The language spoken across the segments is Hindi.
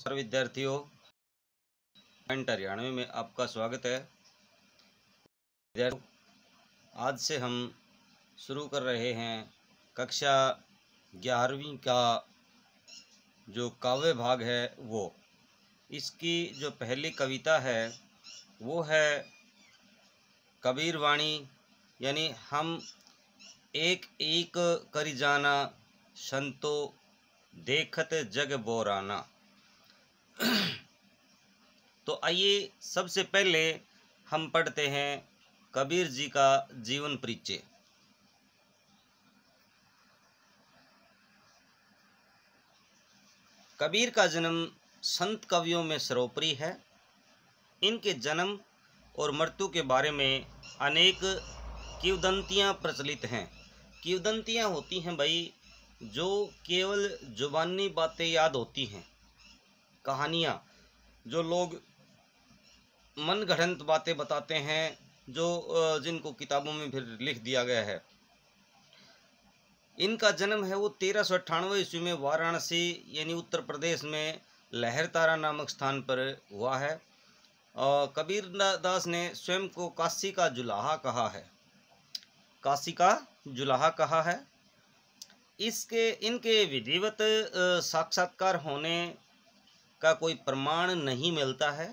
सर विद्यार्थियों हरियाणवी में आपका स्वागत है आज से हम शुरू कर रहे हैं कक्षा ग्यारहवीं का जो काव्य भाग है वो इसकी जो पहली कविता है वो है कबीर वाणी यानी हम एक एक करी जाना संतो देखत जग बोराना तो आइए सबसे पहले हम पढ़ते हैं कबीर जी का जीवन परिचय कबीर का जन्म संत कवियों में सर्वोपरि है इनके जन्म और मृत्यु के बारे में अनेक किवदंतियाँ प्रचलित हैं किवदंतियाँ होती हैं भाई जो केवल जुबानी बातें याद होती हैं कहानियाँ जो लोग मन गढ़ंत बातें बताते हैं जो जिनको किताबों में फिर लिख दिया गया है इनका जन्म है वो तेरह सौ अट्ठानवे ईस्वी में वाराणसी यानी उत्तर प्रदेश में लहरतारा नामक स्थान पर हुआ है और कबीर दास ने स्वयं को काशी का जुलाहा कहा है काशी का जुलाहा कहा है इसके इनके विधिवत साक्षात्कार होने का कोई प्रमाण नहीं मिलता है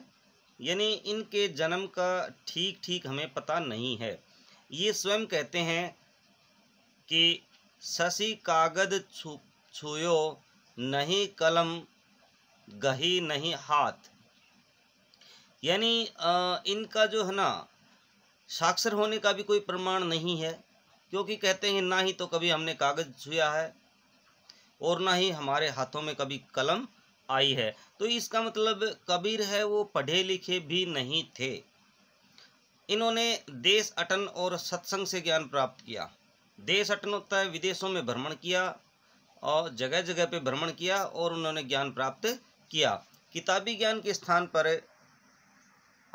यानी इनके जन्म का ठीक ठीक हमें पता नहीं है ये स्वयं कहते हैं कि शशि कागद छू छुयो नहीं कलम गही नहीं हाथ यानी इनका जो है ना साक्षर होने का भी कोई प्रमाण नहीं है क्योंकि कहते हैं ना ही तो कभी हमने कागज़ छुया है और ना ही हमारे हाथों में कभी कलम आई है तो इसका मतलब कबीर है वो पढ़े लिखे भी नहीं थे इन्होंने देश अटन और सत्संग से ज्ञान प्राप्त किया देश अटन होता है विदेशों में भ्रमण किया और जगह जगह पे भ्रमण किया और उन्होंने ज्ञान प्राप्त किया किताबी ज्ञान के स्थान पर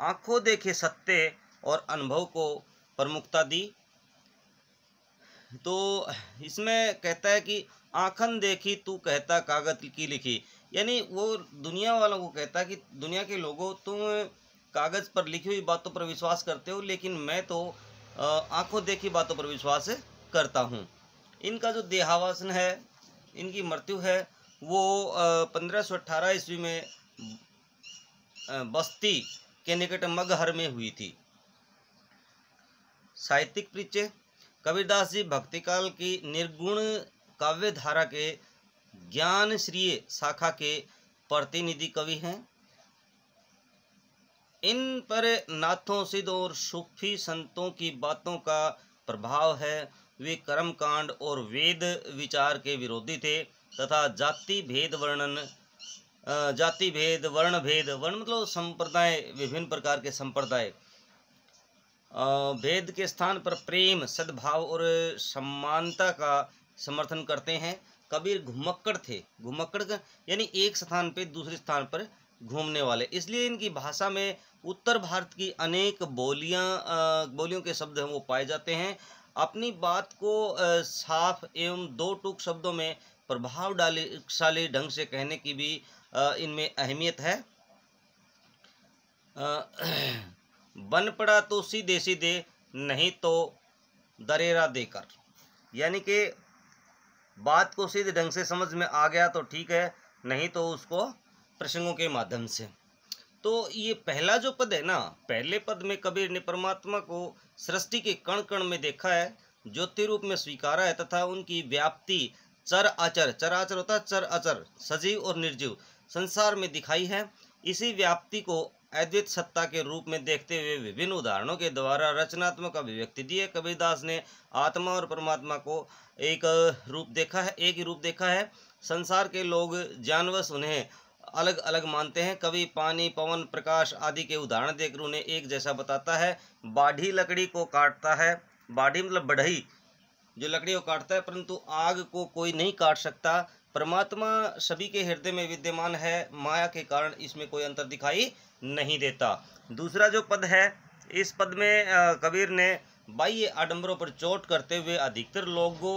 आंखों देखे सत्य और अनुभव को प्रमुखता दी तो इसमें कहता है कि आंखन देखी तू कहता कागज की लिखी यानी वो दुनिया वालों को कहता कि दुनिया के लोगों तुम कागज़ पर लिखी हुई बातों पर विश्वास करते हो लेकिन मैं तो आंखों देखी बातों पर विश्वास करता हूँ इनका जो देहावासन है इनकी मृत्यु है वो पंद्रह सौ अट्ठारह ईस्वी में बस्ती के निकट मगहर में हुई थी साहित्यिक परिचय कबीरदास जी भक्तिकाल की निर्गुण काव्य धारा के ज्ञान श्री शाखा के प्रतिनिधि कवि हैं इन पर नाथों सिद्ध और सूफी संतों की बातों का प्रभाव है वे कर्मकांड और वेद विचार के विरोधी थे तथा जाति भेद वर्णन जाति भेद वर्ण भेद वर्ण मतलब संप्रदाय विभिन्न प्रकार के संप्रदाय भेद के स्थान पर प्रेम सद्भाव और समानता का समर्थन करते हैं कबीर घुमक्कड़ थे घुमक्कड़ यानी एक स्थान पे दूसरे स्थान पर घूमने वाले इसलिए इनकी भाषा में उत्तर भारत की अनेक बोलियां बोलियों के शब्द हैं वो पाए जाते हैं अपनी बात को साफ एवं दो टूक शब्दों में प्रभाव डाले ढंग से कहने की भी इनमें अहमियत है बन पड़ा तो सीधे सीधे नहीं तो दरेरा देकर यानी कि बात को सीधे ढंग से समझ में आ गया तो ठीक है नहीं तो उसको प्रसंगों के माध्यम से तो ये पहला जो पद है ना पहले पद में कबीर ने परमात्मा को सृष्टि के कण कण में देखा है ज्योति रूप में स्वीकारा है तथा उनकी व्याप्ति चर आचर चर आचर होता है चर अचर सजीव और निर्जीव संसार में दिखाई है इसी व्याप्ति को अद्वित सत्ता के रूप में देखते हुए विभिन्न उदाहरणों के द्वारा रचनात्मक अभिव्यक्ति दी है कबीरदास ने आत्मा और परमात्मा को एक रूप देखा है एक ही रूप देखा है संसार के लोग जानवश उन्हें अलग अलग मानते हैं कवि पानी पवन प्रकाश आदि के उदाहरण देकर उन्हें एक जैसा बताता है बाढ़ी लकड़ी को काटता है बाढ़ी मतलब बढ़ई जो लकड़ी को काटता है परंतु आग को कोई नहीं काट सकता परमात्मा सभी के हृदय में विद्यमान है माया के कारण इसमें कोई अंतर दिखाई नहीं देता दूसरा जो पद है इस पद में कबीर ने बाह्य आडम्बरों पर चोट करते हुए अधिकतर लोगों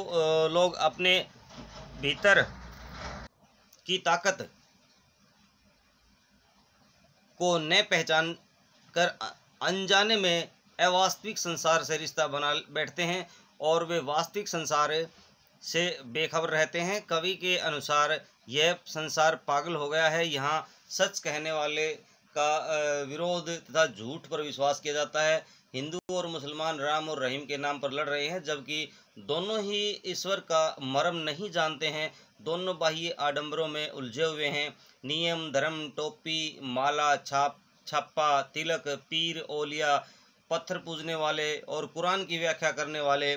लोग अपने भीतर की ताकत को न पहचान कर अनजाने में अवास्तविक संसार से रिश्ता बना बैठते हैं और वे वास्तविक संसार से बेखबर रहते हैं कवि के अनुसार यह संसार पागल हो गया है यहाँ सच कहने वाले का विरोध तथा झूठ पर विश्वास किया जाता है हिंदू और मुसलमान राम और रहीम के नाम पर लड़ रहे हैं जबकि दोनों ही ईश्वर का मरम नहीं जानते हैं दोनों बाह्य आडंबरों में उलझे हुए हैं नियम धर्म टोपी माला छाप छप्पा तिलक पीर ओलिया पत्थर पूजने वाले और कुरान की व्याख्या करने वाले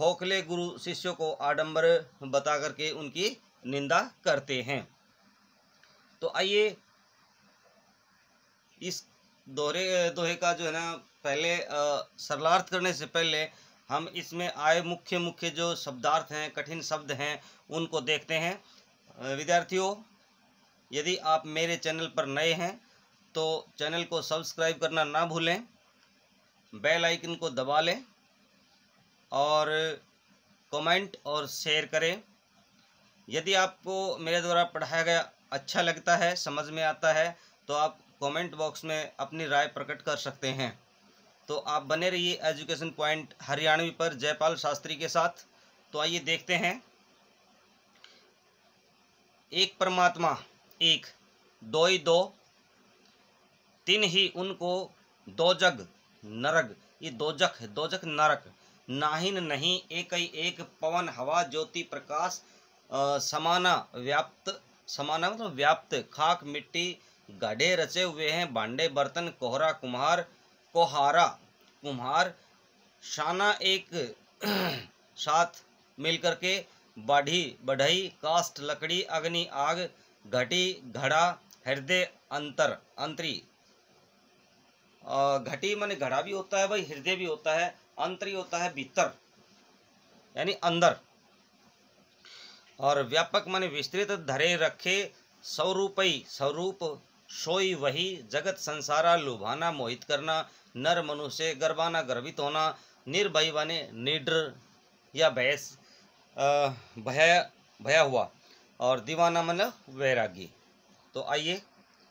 खोखले गुरु शिष्यों को आडंबर बता करके उनकी निंदा करते हैं तो आइए इस दोहरे दोहे का जो है ना पहले सरलार्थ करने से पहले हम इसमें आए मुख्य मुख्य जो शब्दार्थ हैं कठिन शब्द हैं उनको देखते हैं विद्यार्थियों यदि आप मेरे चैनल पर नए हैं तो चैनल को सब्सक्राइब करना ना भूलें बेल आइकन को दबा लें और कमेंट और शेयर करें यदि आपको मेरे द्वारा पढ़ाया गया अच्छा लगता है समझ में आता है तो आप कमेंट बॉक्स में अपनी राय प्रकट कर सकते हैं तो आप बने रहिए एजुकेशन पॉइंट हरियाणवी पर जयपाल शास्त्री के साथ तो आइए देखते हैं एक परमात्मा एक दो ही दो तीन ही उनको दो जग नरक ये दोजख है दोजख नरक नाहीन नहीं एक ही एक पवन हवा ज्योति प्रकाश समाना व्याप्त समाना मतलब व्याप्त खाक मिट्टी गढ़े रचे हुए हैं भांडे बर्तन कोहरा कुम्हार कोहारा कुम्हार शाना एक साथ मिलकर के बाढ़ी बढ़ई कास्ट लकड़ी अग्नि आग घटी घड़ा हृदय अंतर अंतरी घटी मन घड़ा भी होता है भाई हृदय भी होता है अंतरी होता है भीतर यानी अंदर और व्यापक मन विस्तृत धरे रखे स्वरूपई स्वरूप सोई वही जगत संसारा लुभाना मोहित करना नर मनुष्य से गर्वाना गर्वित होना निर्भय बने निड्र या भैस भया भया हुआ और दीवाना मन वैरागी तो आइए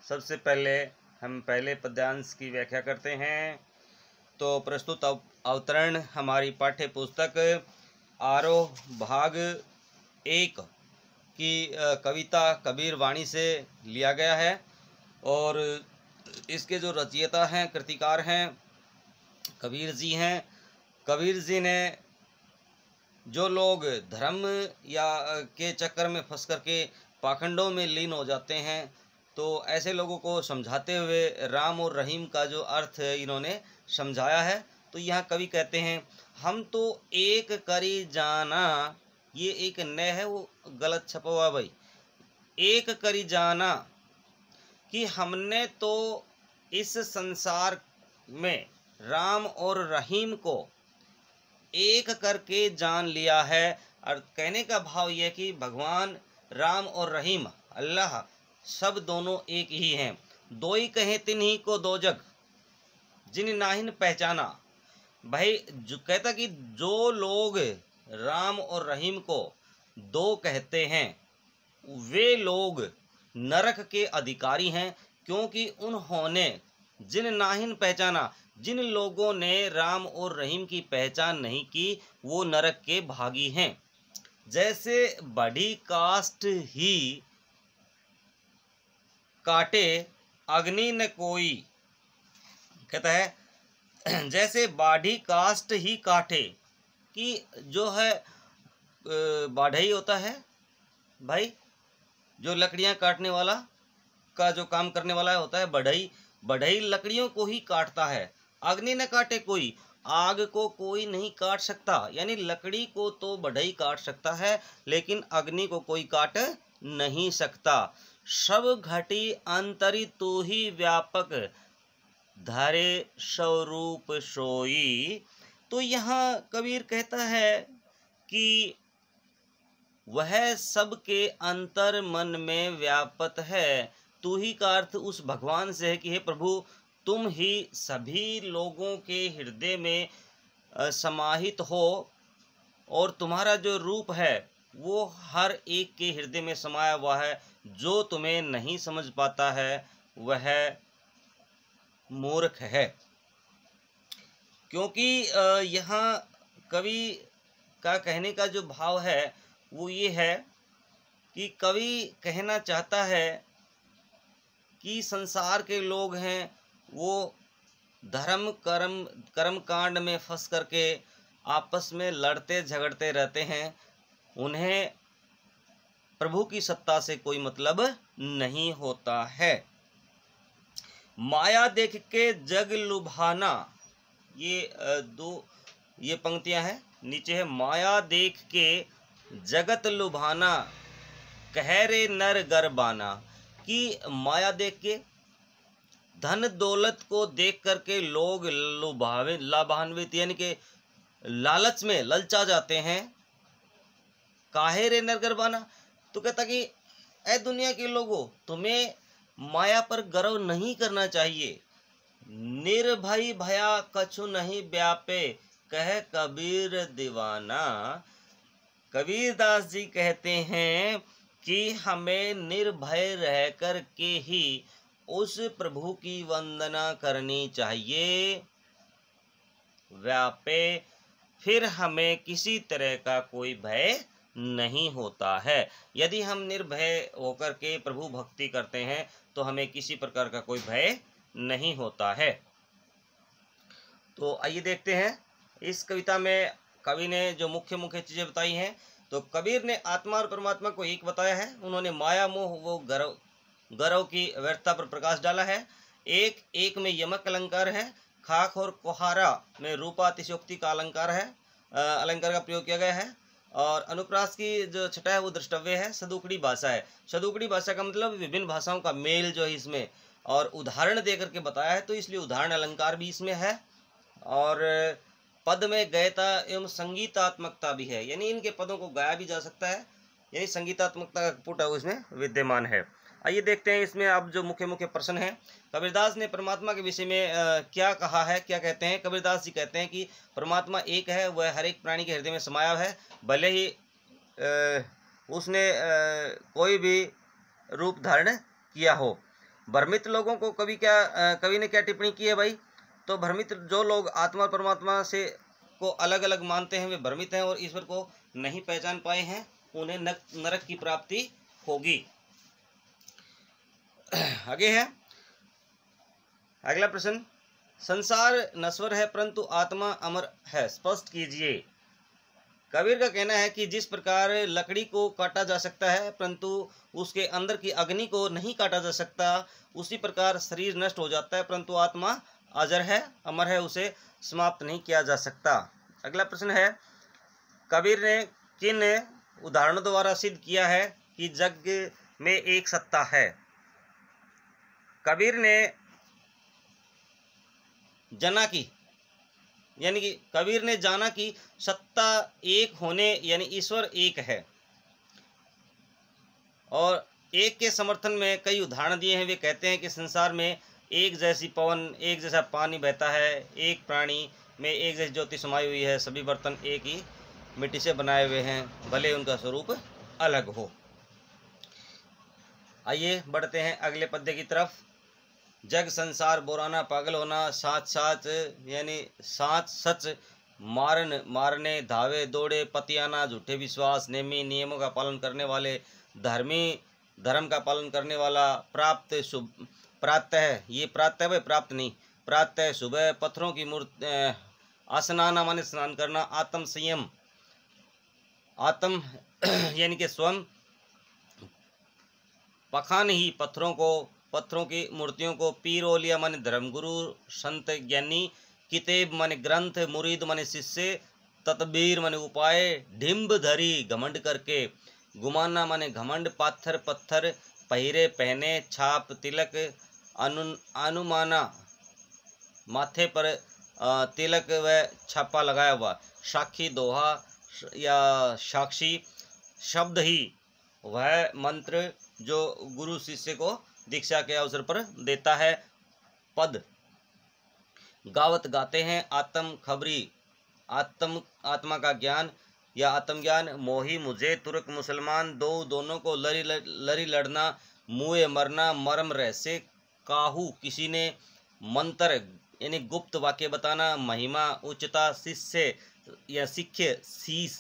सबसे पहले हम पहले पद्यांश की व्याख्या करते हैं तो प्रस्तुत अवतरण हमारी पाठ्य पुस्तक आरोह भाग एक की कविता कबीर वाणी से लिया गया है और इसके जो रचयिता हैं कृतिकार हैं कबीर जी हैं कबीर जी ने जो लोग धर्म या के चक्कर में फंस करके पाखंडों में लीन हो जाते हैं तो ऐसे लोगों को समझाते हुए राम और रहीम का जो अर्थ इन्होंने समझाया है तो यहाँ कवि कहते हैं हम तो एक करी जाना ये एक न है वो गलत छपा हुआ भाई एक करी जाना कि हमने तो इस संसार में राम और रहीम को एक करके जान लिया है और कहने का भाव यह कि भगवान राम और रहीम अल्लाह सब दोनों एक ही हैं दो ही कहें तिन ही को दो जग जिन नाहिन पहचाना भाई जो कहता कि जो लोग राम और रहीम को दो कहते हैं वे लोग नरक के अधिकारी हैं क्योंकि उन्होंने जिन नाहिन पहचाना जिन लोगों ने राम और रहीम की पहचान नहीं की वो नरक के भागी हैं जैसे बड़ी कास्ट ही काटे अग्नि न कोई कहता है जैसे बाढ़ी कास्ट ही काटे कि जो है बाढ़ई होता है भाई जो लकड़ियाँ काटने वाला का जो काम करने वाला होता है बढ़ई बढ़ई लकड़ियों को ही काटता है अग्नि न काटे कोई आग को कोई नहीं काट सकता यानी लकड़ी को तो बढ़ई काट सकता है लेकिन अग्नि को कोई काट नहीं सकता सब घटी अंतरी तो ही व्यापक धरे स्वरूप सोई तो यहाँ कबीर कहता है कि वह सबके अंतर मन में व्यापत है तू ही का अर्थ उस भगवान से है कि हे प्रभु तुम ही सभी लोगों के हृदय में समाहित हो और तुम्हारा जो रूप है वो हर एक के हृदय में समाया हुआ है जो तुम्हें नहीं समझ पाता है वह मूर्ख है क्योंकि यहाँ कवि का कहने का जो भाव है वो ये है कि कवि कहना चाहता है कि संसार के लोग हैं वो धर्म कर्म कर्म कांड में फंस करके आपस में लड़ते झगड़ते रहते हैं उन्हें प्रभु की सत्ता से कोई मतलब नहीं होता है माया देख के जग लुभाना ये दो ये पंक्तियां हैं नीचे है माया देख के जगत लुभाना कहरे नर गरबाना कि माया देख के धन दौलत को देख करके लोग लुभावे लाभान्वित यानी के लालच में ललचा जाते हैं काहे रे नर गरबाना तो कहता कि ए दुनिया के लोगों तुम्हें माया पर गर्व नहीं करना चाहिए निर्भय भया कछु नहीं व्यापे कह कबीर दीवाना कबीर दास जी कहते हैं कि हमें निर्भय रह कर के ही उस प्रभु की वंदना करनी चाहिए व्यापे फिर हमें किसी तरह का कोई भय नहीं होता है यदि हम निर्भय होकर के प्रभु भक्ति करते हैं तो हमें किसी प्रकार का कोई भय नहीं होता है तो आइए देखते हैं इस कविता में कवि ने जो मुख्य मुख्य चीज़ें बताई हैं तो कबीर ने आत्मा और परमात्मा को एक बताया है उन्होंने माया मोह वो गर्व गर्व की व्यर्थता पर प्रकाश डाला है एक एक में यमक अलंकार है खाक और कोहारा में रूपातिशोक्ति का अलंकार है अलंकार का प्रयोग किया गया है और अनुप्रास की जो छटा है वो दृष्टव्य है सदुकड़ी भाषा है सदुकड़ी भाषा का मतलब विभिन्न भाषाओं का मेल जो है इसमें और उदाहरण दे करके बताया है तो इसलिए उदाहरण अलंकार भी इसमें है और पद में गयता एवं संगीतात्मकता भी है यानी इनके पदों को गाया भी जा सकता है यानी संगीतात्मकता का है इसमें विद्यमान है आइए देखते हैं इसमें अब जो मुख्य मुख्य प्रश्न हैं कबीरदास ने परमात्मा के विषय में आ, क्या कहा है क्या कहते हैं कबीरदास जी कहते हैं कि परमात्मा एक है वह हर एक प्राणी के हृदय में समाया है भले ही आ, उसने आ, कोई भी रूप धारण किया हो भ्रमित लोगों को कभी क्या कवि ने क्या टिप्पणी की है भाई तो भ्रमित जो लोग आत्मा परमात्मा से को अलग अलग मानते हैं वे भ्रमित हैं और ईश्वर को नहीं पहचान पाए हैं उन्हें नरक की प्राप्ति होगी आगे है अगला प्रश्न संसार नश्वर है परंतु आत्मा अमर है स्पष्ट कीजिए कबीर का कहना है कि जिस प्रकार लकड़ी को काटा जा सकता है परंतु उसके अंदर की अग्नि को नहीं काटा जा सकता उसी प्रकार शरीर नष्ट हो जाता है परंतु आत्मा अजर है अमर है उसे समाप्त नहीं किया जा सकता अगला प्रश्न है कबीर ने किन उदाहरणों द्वारा सिद्ध किया है कि जग में एक सत्ता है कबीर ने जना की यानी कि कबीर ने जाना कि सत्ता एक होने यानी ईश्वर एक है और एक के समर्थन में कई उदाहरण दिए हैं वे कहते हैं कि संसार में एक जैसी पवन एक जैसा पानी बहता है एक प्राणी में एक जैसी ज्योति समाई हुई है सभी बर्तन एक ही मिट्टी से बनाए हुए हैं भले उनका स्वरूप अलग हो आइए बढ़ते हैं अगले पद्य की तरफ जग संसार बोराना पागल होना साथ साथ यानी साथ सच मारन मारने धावे दौड़े पतियाना झूठे विश्वास नेमी नियमों का पालन करने वाले धर्मी धर्म का पालन करने वाला प्राप्त शुभ प्रातः है ये प्रातः व प्राप्त नहीं प्रातः सुबह पत्थरों की मूर्ति आसनाना माने स्नान करना आत्म संयम आत्म यानी कि स्वयं पखान ही पत्थरों को पत्थरों की मूर्तियों को पीर ओलिया माने धर्मगुरु संत ज्ञानी कितेब माने ग्रंथ मुरीद माने शिष्य ततबीर माने उपाय ढिम्ब धरी घमंड करके गुमाना माने घमंड पाथर पत्थर पहिरे पहने छाप तिलक अनु अनुमाना माथे पर तिलक व छापा लगाया हुआ साक्षी दोहा या साक्षी शब्द ही वह मंत्र जो गुरु शिष्य को दीक्षा के अवसर पर देता है पद गावत गाते हैं आत्म खबरी आत्म आत्मा का ज्ञान या आत्मज्ञान मोही मुझे तुर्क मुसलमान दो दोनों को लरी लरी लड़ना मुए मरना मरम रहस्य काहू किसी ने मंत्र यानी गुप्त वाक्य बताना महिमा उच्चता शिष्य या शिख्य शीश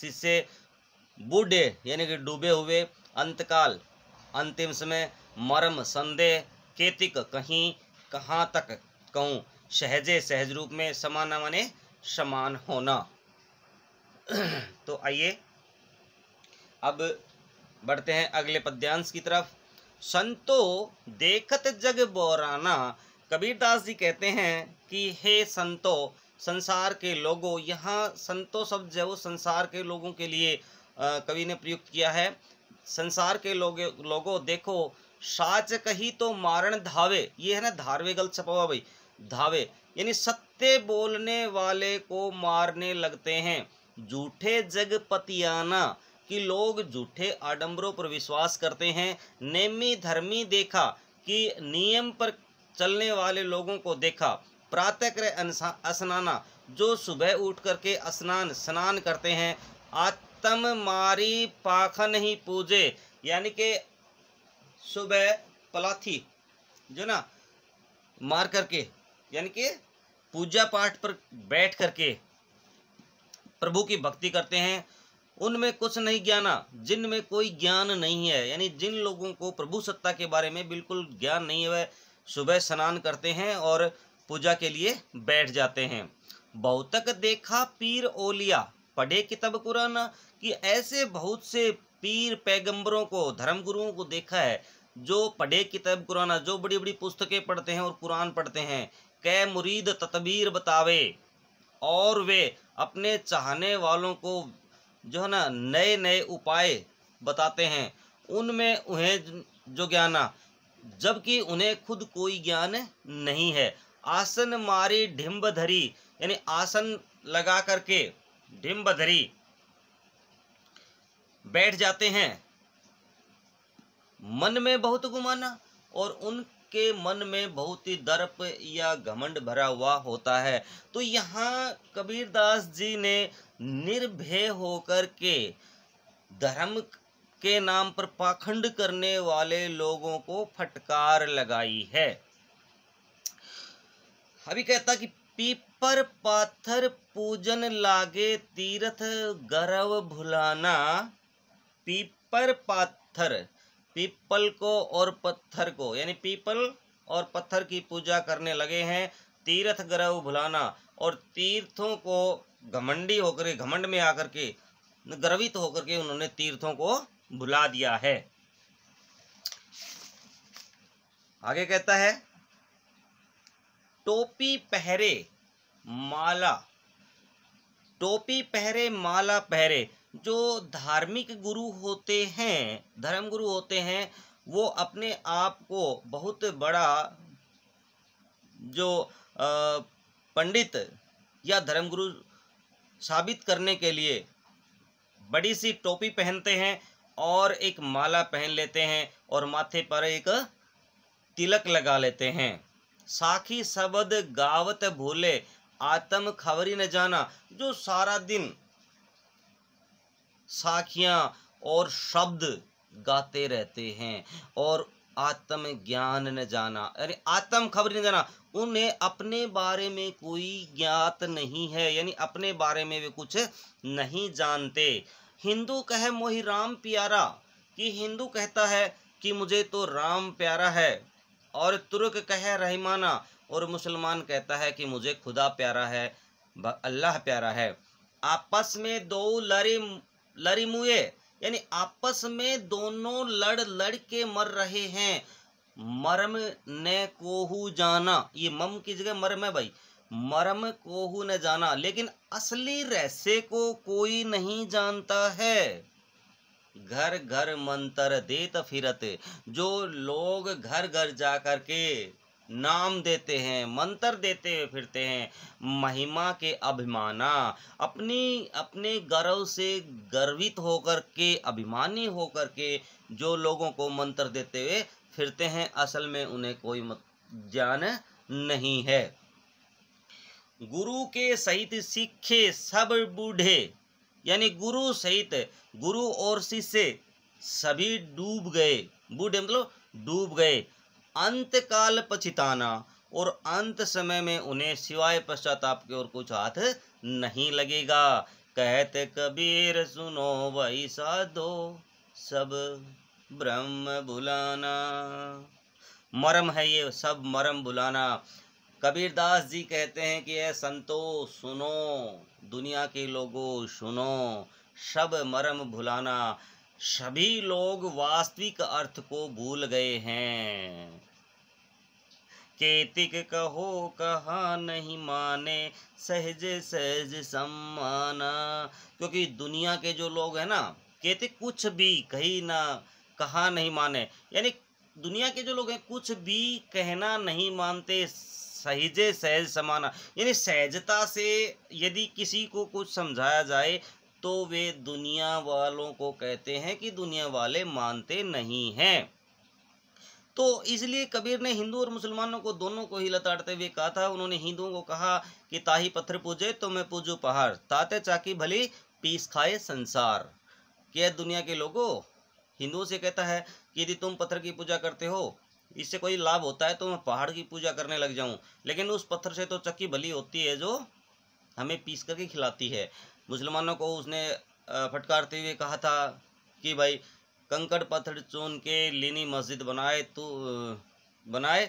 शिष्य बूढ़े यानी कि डूबे हुए अंतकाल अंतिम समय मर्म संदेह केतिक कहीं कहाँ तक कहूँ सहजे सहज रूप में समाना माने समान होना तो आइए अब बढ़ते हैं अगले पद्यांश की तरफ संतो देखत जग बोराना कबीरदास जी कहते हैं कि हे संतो संसार के लोगों यहाँ संतो शब्द जो संसार के लोगों के लिए कवि ने प्रयुक्त किया है संसार के लोग लोगों देखो साच कही तो मारण धावे ये है ना धारवे गलत छपा हुआ भाई धावे यानी सत्य बोलने वाले को मारने लगते हैं झूठे जग पतियाना कि लोग झूठे आडंबरों पर विश्वास करते हैं नेमी धर्मी देखा कि नियम पर चलने वाले लोगों को देखा प्रातः स्नाना जो सुबह उठ करके स्नान स्नान करते हैं आत्म मारी पाखन ही पूजे यानी कि सुबह पलाथी जो ना मार करके यानी कि पूजा पाठ पर बैठ करके प्रभु की भक्ति करते हैं उनमें कुछ नहीं ज्ञाना जिन में कोई ज्ञान नहीं है यानी जिन लोगों को प्रभु सत्ता के बारे में बिल्कुल ज्ञान नहीं है वह सुबह स्नान करते हैं और पूजा के लिए बैठ जाते हैं बहुतक देखा पीर ओलिया पढ़े किताब कुरान कि ऐसे बहुत से पीर पैगंबरों को धर्म गुरुओं को देखा है जो पढ़े किताब कुराना जो बड़ी बड़ी पुस्तकें पढ़ते हैं और कुरान पढ़ते हैं कै मुरीद ततबीर बतावे और वे अपने चाहने वालों को जो है ना नए नए उपाय बताते हैं उनमें उन्हें जो ज्ञाना जबकि उन्हें खुद कोई ज्ञान नहीं है आसन मारी ढिम्ब धरी यानी आसन लगा करके ढिम्ब धरी बैठ जाते हैं मन में बहुत गुमाना और उनके मन में बहुत ही दर्प या घमंड भरा हुआ होता है तो यहाँ कबीरदास जी ने निर्भय होकर के धर्म के नाम पर पाखंड करने वाले लोगों को फटकार लगाई है अभी कहता कि पीपर पाथर पूजन लागे तीर्थ गर्व भुलाना पीपर पाथर पीपल को और पत्थर को यानी पीपल और पत्थर की पूजा करने लगे हैं तीर्थ गर्व भुलाना और तीर्थों को घमंडी होकर घमंड में आकर के गर्वित होकर के उन्होंने तीर्थों को भुला दिया है आगे कहता है टोपी पहरे माला टोपी पहरे माला पहरे जो धार्मिक गुरु होते हैं धर्म गुरु होते हैं वो अपने आप को बहुत बड़ा जो पंडित या धर्मगुरु साबित करने के लिए बड़ी सी टोपी पहनते हैं और एक माला पहन लेते हैं और माथे पर एक तिलक लगा लेते हैं साखी शब्द गावत भूले आत्म खबरी न जाना जो सारा दिन साखियाँ और शब्द गाते रहते हैं और आत्म ज्ञान न जाना अरे आत्म खबर न जाना उन्हें अपने बारे में कोई ज्ञात नहीं है यानी अपने बारे में वे कुछ नहीं जानते हिंदू कहे मोहि राम प्यारा कि हिंदू कहता है कि मुझे तो राम प्यारा है और तुर्क कहे रहीमाना और मुसलमान कहता है कि मुझे खुदा प्यारा है अल्लाह प्यारा है आपस में दो लरी लरी मुए यानी आपस में दोनों लड़ लड़ के मर रहे हैं मरम ने कोहू जाना ये मम की जगह मरम है भाई मरम कोहू ने जाना लेकिन असली रहस्य को कोई नहीं जानता है घर घर मंत्र देत फिरत जो लोग घर घर जा कर के नाम देते हैं मंत्र देते हुए फिरते हैं महिमा के अभिमाना अपनी अपने गर्व से गर्वित होकर के अभिमानी होकर के जो लोगों को मंत्र देते हुए फिरते हैं असल में उन्हें कोई ज्ञान नहीं है गुरु के सहित सीखे सब बूढ़े यानी गुरु सहित गुरु और शिष्य सभी डूब गए बूढ़े मतलब डूब गए अंतकाल पछिताना और अंत समय में उन्हें सिवाय पश्चाताप के और कुछ हाथ नहीं लगेगा कहते कबीर सुनो वही साधो सब ब्रह्म बुलाना मरम है ये सब मरम भुलाना कबीरदास जी कहते हैं कि ये संतो सुनो दुनिया के लोगों सुनो सब मरम भुलाना सभी लोग वास्तविक अर्थ को भूल गए हैं केतिक कहो कहा नहीं माने सहज सहज सम्माना क्योंकि दुनिया के जो लोग हैं ना केतिक कुछ भी कही ना कहा नहीं माने यानी दुनिया के जो लोग हैं कुछ भी कहना नहीं मानते सहजे सहज समाना यानी सहजता से यदि किसी को कुछ समझाया जाए तो वे दुनिया वालों को कहते हैं कि दुनिया वाले मानते नहीं हैं तो इसलिए कबीर ने हिंदू और मुसलमानों को दोनों को ही लताड़ते हुए कहा था उन्होंने हिंदुओं को कहा कि ताही पत्थर पूजे तो मैं पूजू पहाड़ ताते चाकी भली पीस खाए संसार क्या दुनिया के लोगों हिंदुओं से कहता है कि यदि तुम पत्थर की पूजा करते हो इससे कोई लाभ होता है तो मैं पहाड़ की पूजा करने लग जाऊं लेकिन उस पत्थर से तो चक्की भली होती है जो हमें पीस करके खिलाती है मुसलमानों को उसने फटकारते हुए कहा था कि भाई कंकड़ पत्थर चुन के लीनी मस्जिद बनाए तो बनाए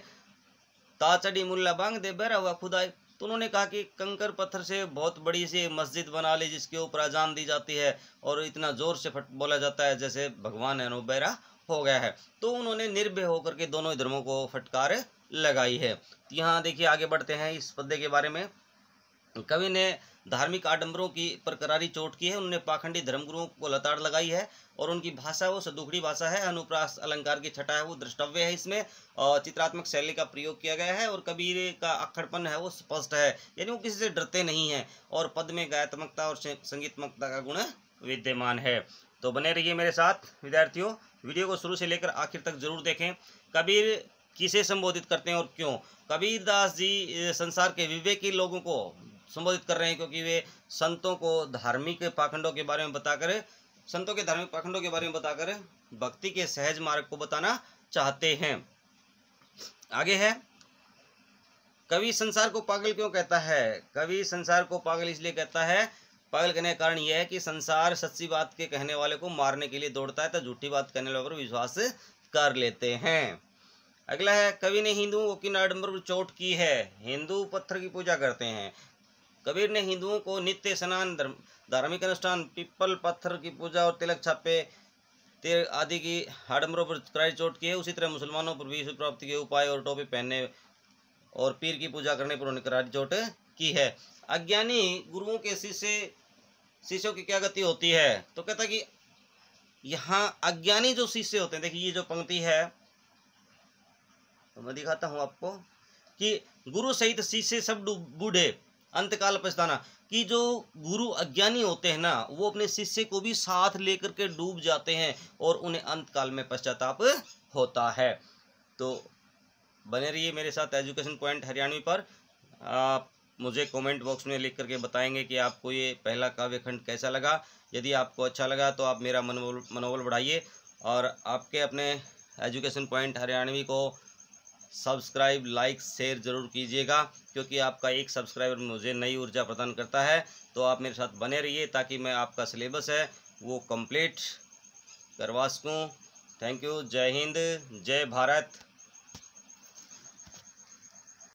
ताचड़ी मुल्ला बांग दे बहरा हुआ खुदाए तो उन्होंने कहा कि कंकर पत्थर से बहुत बड़ी सी मस्जिद बना ली जिसके ऊपर अजान दी जाती है और इतना ज़ोर से फट बोला जाता है जैसे भगवान है बहरा हो गया है तो उन्होंने निर्भय होकर के दोनों धर्मों को फटकार लगाई है तो यहाँ देखिए आगे बढ़ते हैं इस पदे के बारे में कवि ने धार्मिक आडंबरों की प्रकरारी चोट की है उन्होंने पाखंडी धर्मगुरुओं को लताड़ लगाई है और उनकी भाषा वो सदुखड़ी भाषा है अनुप्रास अलंकार की छटा है वो दृष्टव्य है इसमें और चित्रात्मक शैली का प्रयोग किया गया है और कबीर का अखड़पन है वो स्पष्ट है यानी वो किसी से डरते नहीं हैं और पद में गायत्मकता और संगीतमकता का गुण विद्यमान है तो बने रहिए मेरे साथ विद्यार्थियों वीडियो को शुरू से लेकर आखिर तक जरूर देखें कबीर किसे संबोधित करते हैं और क्यों कबीरदास जी संसार के विवेकी लोगों को संबोधित कर रहे हैं क्योंकि वे संतों को धार्मिक पाखंडों के बारे में बताकर संतों के धार्मिक पाखंडों के बारे में बताकर भक्ति के सहज मार्ग को बताना चाहते हैं आगे है कवि संसार को पागल क्यों कहता है कवि संसार को पागल इसलिए कहता है पागल कहने का कारण यह है कि संसार सच्ची बात के कहने वाले को मारने के लिए दौड़ता है तो झूठी बात कहने वाले पर विश्वास कर लेते हैं अगला है कवि ने हिंदुओं की नाडम्बर चोट की है हिंदू पत्थर की पूजा करते हैं कबीर ने हिंदुओं को नित्य स्नान धार्मिक अनुष्ठान पिपल पत्थर की पूजा और तिलक छापे तीर आदि की हाडमरों पर कराई चोट की है उसी तरह मुसलमानों पर भी प्राप्ति के उपाय और टोपी पहनने और पीर की पूजा करने पर उन्हें करारी चोट की है अज्ञानी गुरुओं के शिष्य शिष्यों की क्या गति होती है तो कहता कि यहाँ अज्ञानी जो शिष्य होते हैं देखिए ये जो पंक्ति है तो मैं दिखाता हूँ आपको कि गुरु सहित शिष्य सब बूढ़े अंतकाल पछताना कि जो गुरु अज्ञानी होते हैं ना वो अपने शिष्य को भी साथ लेकर के डूब जाते हैं और उन्हें अंतकाल में पश्चाताप होता है तो बने रहिए मेरे साथ एजुकेशन पॉइंट हरियाणवी पर आप मुझे कमेंट बॉक्स में लिख करके बताएंगे कि आपको ये पहला काव्य खंड कैसा लगा यदि आपको अच्छा लगा तो आप मेरा मनोबल मनोबल बढ़ाइए और आपके अपने एजुकेशन पॉइंट हरियाणवी को सब्सक्राइब लाइक शेयर ज़रूर कीजिएगा क्योंकि आपका एक सब्सक्राइबर मुझे नई ऊर्जा प्रदान करता है तो आप मेरे साथ बने रहिए ताकि मैं आपका सिलेबस है वो कंप्लीट करवा सकूँ थैंक यू जय हिंद जय भारत